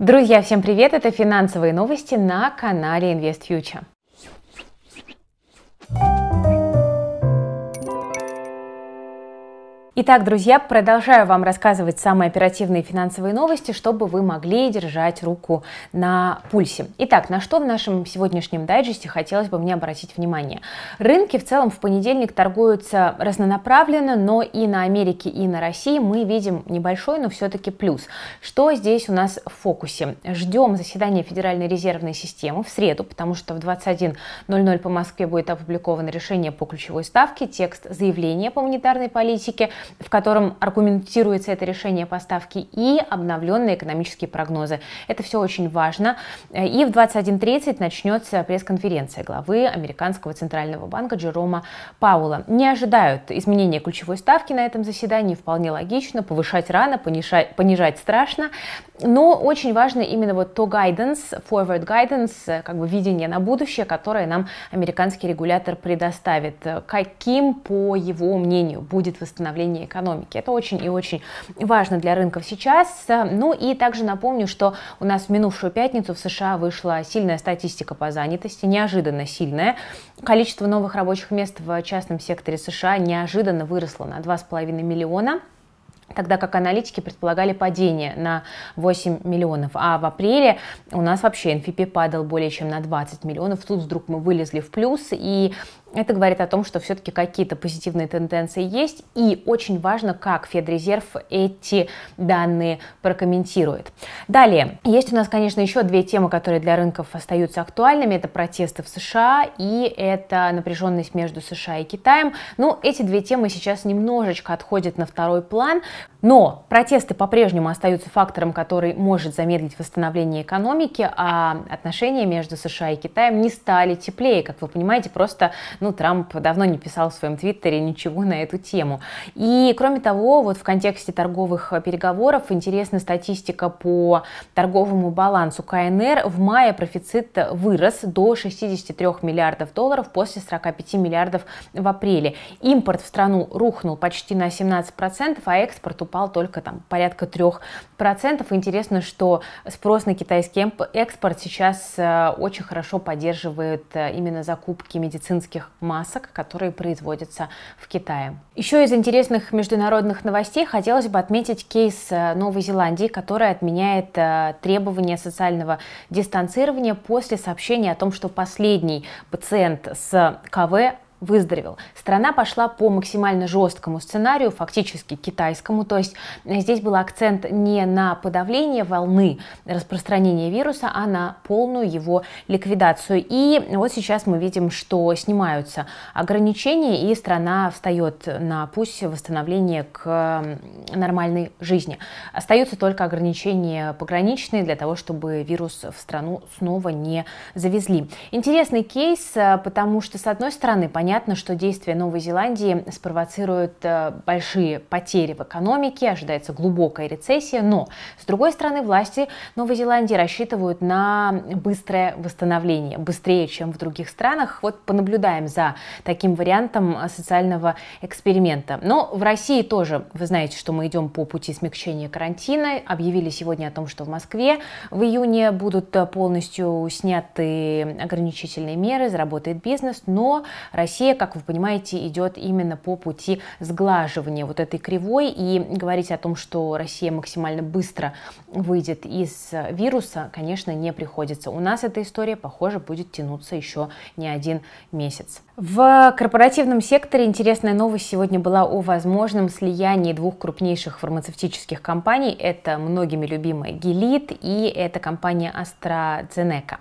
Друзья, всем привет! Это финансовые новости на канале InvestFuture. Итак, друзья, продолжаю вам рассказывать самые оперативные финансовые новости, чтобы вы могли держать руку на пульсе. Итак, на что в нашем сегодняшнем дайджесте хотелось бы мне обратить внимание? Рынки в целом в понедельник торгуются разнонаправленно, но и на Америке, и на России мы видим небольшой, но все-таки плюс. Что здесь у нас в фокусе? Ждем заседания Федеральной резервной системы в среду, потому что в 21.00 по Москве будет опубликовано решение по ключевой ставке, текст заявления по монетарной политике – в котором аргументируется это решение поставки и обновленные экономические прогнозы. Это все очень важно. И в 21.30 начнется пресс-конференция главы американского центрального банка Джерома Паула. Не ожидают изменения ключевой ставки на этом заседании, вполне логично, повышать рано, понижать, понижать страшно, но очень важно именно вот то guidance, forward guidance, как бы видение на будущее, которое нам американский регулятор предоставит. Каким, по его мнению, будет восстановление восстановления экономики. Это очень и очень важно для рынков сейчас. Ну и также напомню, что у нас в минувшую пятницу в США вышла сильная статистика по занятости, неожиданно сильная. Количество новых рабочих мест в частном секторе США неожиданно выросло на 2,5 миллиона тогда как аналитики предполагали падение на 8 миллионов. А в апреле у нас вообще NFP падал более чем на 20 миллионов. Тут вдруг мы вылезли в плюс, и это говорит о том, что все-таки какие-то позитивные тенденции есть, и очень важно, как Федрезерв эти данные прокомментирует. Далее, есть у нас, конечно, еще две темы, которые для рынков остаются актуальными. Это протесты в США и это напряженность между США и Китаем. Ну, эти две темы сейчас немножечко отходят на второй план, но протесты по-прежнему остаются фактором, который может замедлить восстановление экономики, а отношения между США и Китаем не стали теплее, как вы понимаете, просто ну, Трамп давно не писал в своем твиттере ничего на эту тему. И, кроме того, вот в контексте торговых переговоров интересна статистика по торговому балансу КНР. В мае профицит вырос до 63 миллиардов долларов после 45 миллиардов в апреле. Импорт в страну рухнул почти на 17%, а экспорт упал только там порядка 3%. Интересно, что спрос на китайский экспорт сейчас э, очень хорошо поддерживает э, именно закупки медицинских масок, которые производятся в Китае. Еще из интересных международных новостей хотелось бы отметить кейс э, Новой Зеландии, которая отменяет э, требования социального дистанцирования после сообщения о том, что последний пациент с КВ выздоровел. Страна пошла по максимально жесткому сценарию, фактически китайскому, то есть э, здесь был акцент не на подавление волны распространения вируса, а на полную его ликвидацию. И вот сейчас мы видим, что снимаются ограничения, и страна встает на путь восстановления к нормальной жизни. Остаются только ограничения пограничные для того, чтобы вирус в страну снова не завезли. Интересный кейс, э, потому что, с одной стороны, понятно, Понятно, что действия Новой Зеландии спровоцируют э, большие потери в экономике, ожидается глубокая рецессия, но, с другой стороны, власти Новой Зеландии рассчитывают на быстрое восстановление, быстрее, чем в других странах. Вот понаблюдаем за таким вариантом э, социального эксперимента. Но в России тоже, вы знаете, что мы идем по пути смягчения карантина. Объявили сегодня о том, что в Москве в июне будут э, полностью сняты ограничительные меры, заработает бизнес, но Россия Россия, как вы понимаете, идет именно по пути сглаживания вот этой кривой. И говорить о том, что Россия максимально быстро выйдет из вируса, конечно, не приходится. У нас эта история, похоже, будет тянуться еще не один месяц. В корпоративном секторе интересная новость сегодня была о возможном слиянии двух крупнейших фармацевтических компаний. Это многими любимая Гелит и это компания AstraZeneca.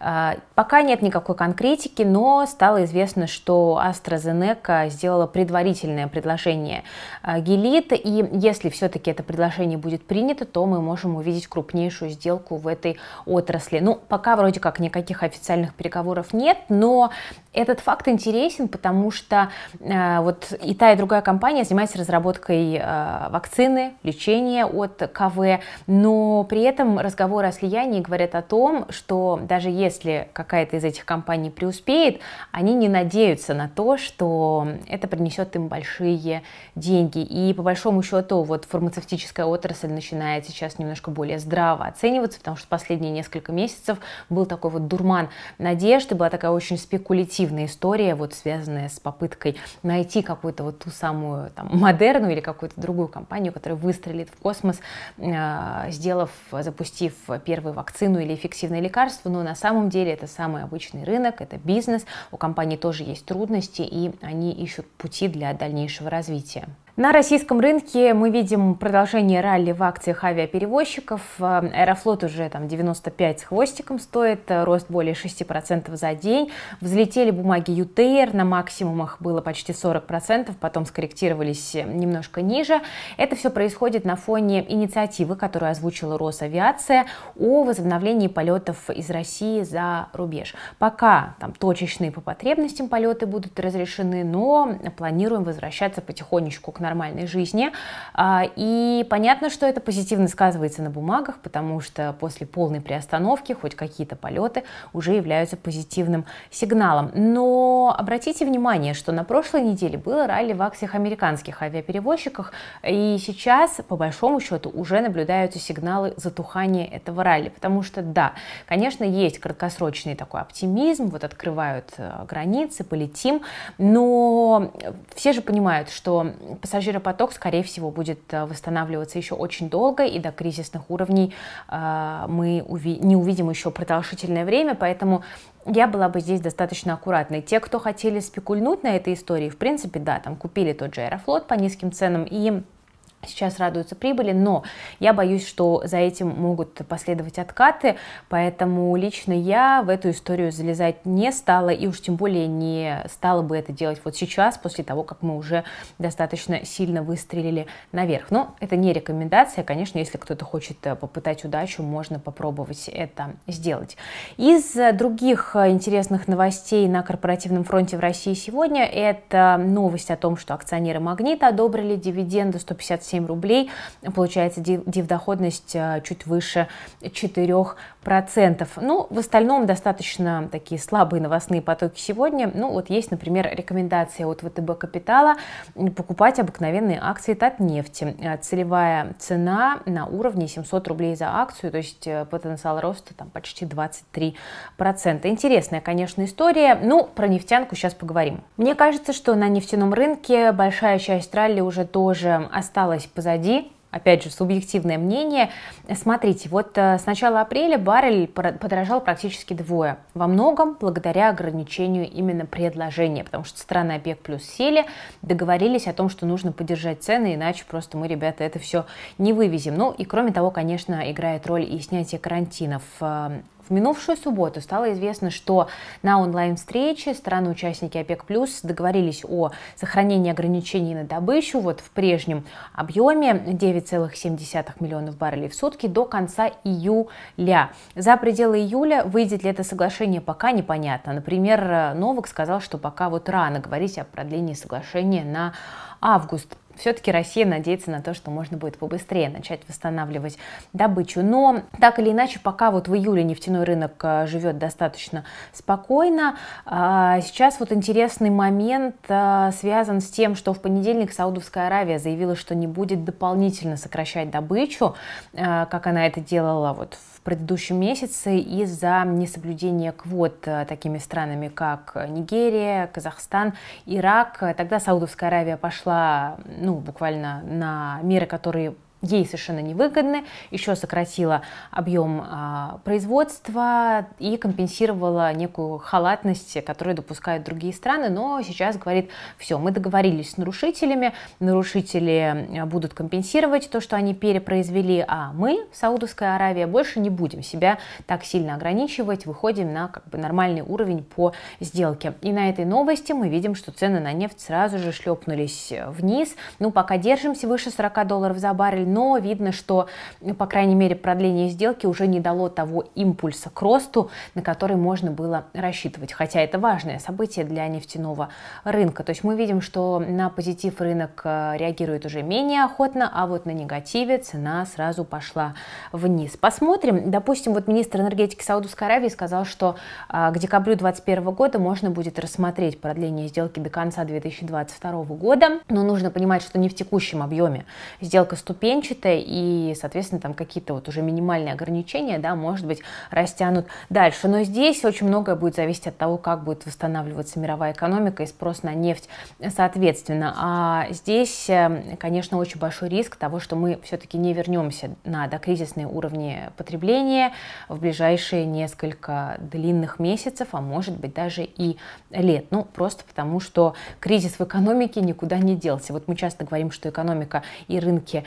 А, пока нет никакой конкретики, но стало известно, что что AstraZeneca сделала предварительное предложение Гелит, а, и если все-таки это предложение будет принято, то мы можем увидеть крупнейшую сделку в этой отрасли. Ну, пока вроде как никаких официальных переговоров нет, но этот факт интересен, потому что э, вот и та, и другая компания занимается разработкой э, вакцины, лечения от КВ, но при этом разговоры о слиянии говорят о том, что даже если какая-то из этих компаний преуспеет, они не надеются надеются на то, что это принесет им большие деньги. И по большому счету вот фармацевтическая отрасль начинает сейчас немножко более здраво оцениваться, потому что последние несколько месяцев был такой вот дурман надежды, была такая очень спекулятивная история, вот связанная с попыткой найти какую-то вот ту самую там, модерну или какую-то другую компанию, которая выстрелит в космос, э, сделав, запустив первую вакцину или эффективное лекарство, но на самом деле это самый обычный рынок, это бизнес, у компании тоже есть трудности, и они ищут пути для дальнейшего развития. На российском рынке мы видим продолжение ралли в акциях авиаперевозчиков. Э, Аэрофлот уже там 95 хвостиком стоит, э, рост более 6% за день. Взлетели бумаги ЮТР, на максимумах было почти 40%, потом скорректировались э, немножко ниже. Это все происходит на фоне инициативы, которую озвучила Росавиация о возобновлении полетов из России за рубеж. Пока там точечные по потребностям полеты будут разрешены, но планируем возвращаться потихонечку к нормальной жизни. А, и понятно, что это позитивно сказывается на бумагах, потому что после полной приостановки хоть какие-то полеты уже являются позитивным сигналом. Но обратите внимание, что на прошлой неделе было ралли в акциях американских авиаперевозчиках, и сейчас, по большому счету, уже наблюдаются сигналы затухания этого ралли, потому что, да, конечно, есть краткосрочный такой оптимизм, вот открывают э, границы, полетим, но все же понимают, что пассажиропоток, скорее всего, будет э, восстанавливаться еще очень долго, и до кризисных уровней э, мы не увидим еще продолжительное время, поэтому я была бы здесь достаточно аккуратной. Те, кто хотели спекульнуть на этой истории, в принципе, да, там купили тот же Аэрофлот по низким ценам, и сейчас радуются прибыли, но я боюсь, что за этим могут последовать откаты, поэтому лично я в эту историю залезать не стала, и уж тем более не стала бы это делать вот сейчас, после того, как мы уже достаточно сильно выстрелили наверх. Но это не рекомендация, конечно, если кто-то хочет э, попытать удачу, можно попробовать это сделать. Из э, других э, интересных новостей на корпоративном фронте в России сегодня, это новость о том, что акционеры Магнита одобрили дивиденды 157 7 рублей, получается дивдоходность а, чуть выше 4%. Ну, в остальном достаточно такие слабые новостные потоки сегодня. Ну, вот есть, например, рекомендация от ВТБ Капитала покупать обыкновенные акции Татнефти. А, целевая цена на уровне 700 рублей за акцию, то есть э, потенциал роста там почти 23%. Интересная, конечно, история. Ну, про нефтянку сейчас поговорим. Мне кажется, что на нефтяном рынке большая часть ралли уже тоже осталась осталось позади, опять же, субъективное мнение. Смотрите, вот э, с начала апреля баррель подорожал практически двое. Во многом благодаря ограничению именно предложения, потому что страны ОПЕК плюс сели, договорились о том, что нужно поддержать цены, иначе просто мы, ребята, это все не вывезем. Ну и кроме того, конечно, играет роль и снятие карантинов э, в минувшую субботу стало известно, что на онлайн-встрече страны-участники ОПЕК+, договорились о сохранении ограничений на добычу вот в прежнем объеме 9,7 миллионов баррелей в сутки до конца июля. За пределы июля выйдет ли это соглашение, пока непонятно. Например, э, Новок сказал, что пока вот рано говорить о продлении соглашения на август все-таки Россия надеется на то, что можно будет побыстрее начать восстанавливать добычу. Но так или иначе, пока вот в июле нефтяной рынок э, живет достаточно спокойно, а, сейчас вот интересный момент э, связан с тем, что в понедельник Саудовская Аравия заявила, что не будет дополнительно сокращать добычу, э, как она это делала вот в предыдущем месяце из-за несоблюдения квот э, такими странами, как Нигерия, Казахстан, Ирак. Тогда Саудовская Аравия пошла ну, буквально на меры, которые ей совершенно невыгодны, еще сократила объем а, производства и компенсировала некую халатность, которую допускают другие страны, но сейчас говорит, все, мы договорились с нарушителями, нарушители э, будут компенсировать то, что они перепроизвели, а мы, Саудовская Аравия, больше не будем себя так сильно ограничивать, выходим на как бы нормальный уровень по сделке. И на этой новости мы видим, что цены на нефть сразу же шлепнулись вниз, ну пока держимся выше 40 долларов за баррель, но видно, что, по крайней мере, продление сделки уже не дало того импульса к росту, на который можно было рассчитывать. Хотя это важное событие для нефтяного рынка. То есть мы видим, что на позитив рынок э, реагирует уже менее охотно, а вот на негативе цена сразу пошла вниз. Посмотрим. Допустим, вот министр энергетики Саудовской Аравии сказал, что э, к декабрю 2021 года можно будет рассмотреть продление сделки до конца 2022 года, но нужно понимать, что не в текущем объеме. Сделка ступень ступенчатая, и, соответственно, там какие-то вот уже минимальные ограничения, да, может быть, растянут дальше. Но здесь очень многое будет зависеть от того, как будет восстанавливаться мировая экономика и спрос на нефть, соответственно. А здесь, э, конечно, очень большой риск того, что мы все-таки не вернемся на докризисные уровни потребления в ближайшие несколько длинных месяцев, а может быть даже и лет. Ну, просто потому, что кризис в экономике никуда не делся. Вот мы часто говорим, что экономика и рынки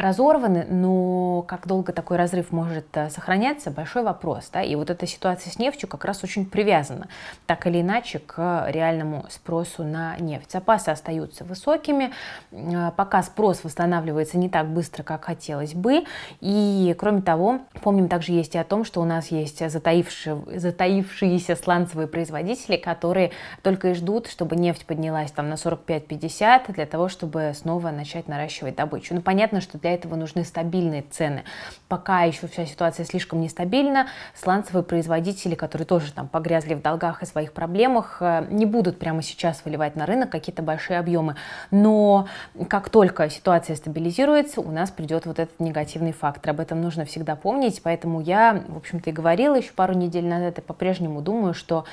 разорваны, но как долго такой разрыв может э, сохраняться, большой вопрос. Да? И вот эта ситуация с нефтью как раз очень привязана, так или иначе, к реальному спросу на нефть. Запасы остаются высокими, э, пока спрос восстанавливается не так быстро, как хотелось бы. И, кроме того, помним также есть и о том, что у нас есть затаившие, затаившиеся сланцевые производители, которые только и ждут, чтобы нефть поднялась там на 45-50 для того, чтобы снова начать наращивать добычу. Ну, понятно, что для этого нужны стабильные цены. Пока еще вся ситуация слишком нестабильна, сланцевые производители, которые тоже там погрязли в долгах и своих проблемах, э, не будут прямо сейчас выливать на рынок какие-то большие объемы. Но как только ситуация стабилизируется, у нас придет вот этот негативный фактор. Об этом нужно всегда помнить, поэтому я, в общем-то, и говорила еще пару недель назад, и по-прежнему думаю, что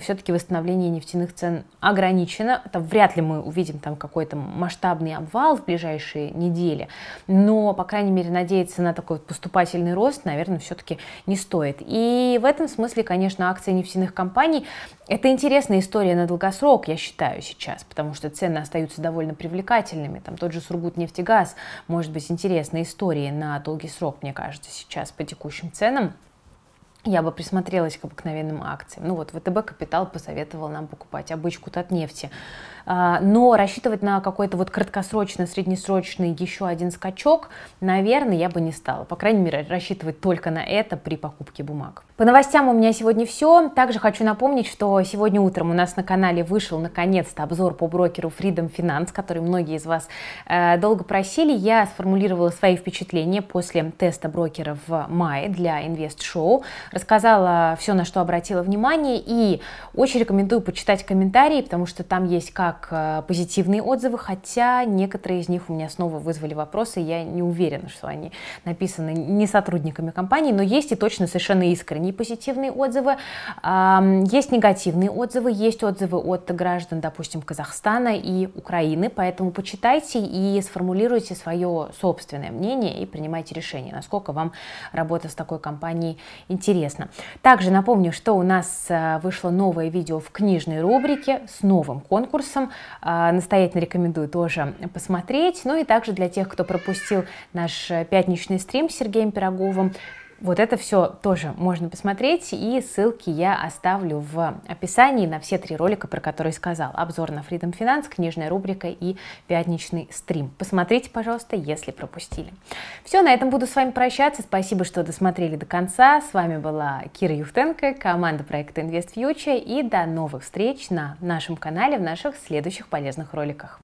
все-таки восстановление нефтяных цен ограничено. Там вряд ли мы увидим там какой-то масштабный обвал в ближайшие недели, но, по крайней мере, надеяться на такой вот поступательный рост, наверное, все-таки не стоит. И в этом смысле, конечно, акции нефтяных компаний – это интересная история на долгосрок, я считаю, сейчас, потому что цены остаются довольно привлекательными. Там тот же Сургутнефтегаз может быть интересной историей на долгий срок, мне кажется, сейчас по текущим ценам я бы присмотрелась к обыкновенным акциям. Ну вот ВТБ Капитал посоветовал нам покупать обычку татнефти, а, Но рассчитывать на какой-то вот краткосрочный, среднесрочный еще один скачок, наверное, я бы не стала. По крайней мере, рассчитывать только на это при покупке бумаг. По новостям у меня сегодня все. Также хочу напомнить, что сегодня утром у нас на канале вышел наконец-то обзор по брокеру Freedom Finance, который многие из вас э, долго просили. Я сформулировала свои впечатления после теста брокера в мае для Invest Show рассказала все, на что обратила внимание, и очень рекомендую почитать комментарии, потому что там есть как э, позитивные отзывы, хотя некоторые из них у меня снова вызвали вопросы, я не уверена, что они написаны не сотрудниками компании, но есть и точно совершенно искренние позитивные отзывы, есть негативные отзывы, есть отзывы от граждан, допустим, Казахстана и Украины, поэтому почитайте и сформулируйте свое собственное мнение и принимайте решение, насколько вам работа с такой компанией интересна интересно. Также напомню, что у нас э, вышло новое видео в книжной рубрике с новым конкурсом. Э, настоятельно рекомендую тоже посмотреть. Ну и также для тех, кто пропустил наш э, пятничный стрим с Сергеем Пироговым, вот это все тоже можно посмотреть, и ссылки я оставлю в описании на все три ролика, про которые сказал. Обзор на Freedom Finance, книжная рубрика и пятничный стрим. Посмотрите, пожалуйста, если пропустили. Все, на этом буду с вами прощаться. Спасибо, что досмотрели до конца. С вами была Кира Юхтенко, команда проекта Invest Future, и до новых встреч на нашем канале в наших следующих полезных роликах.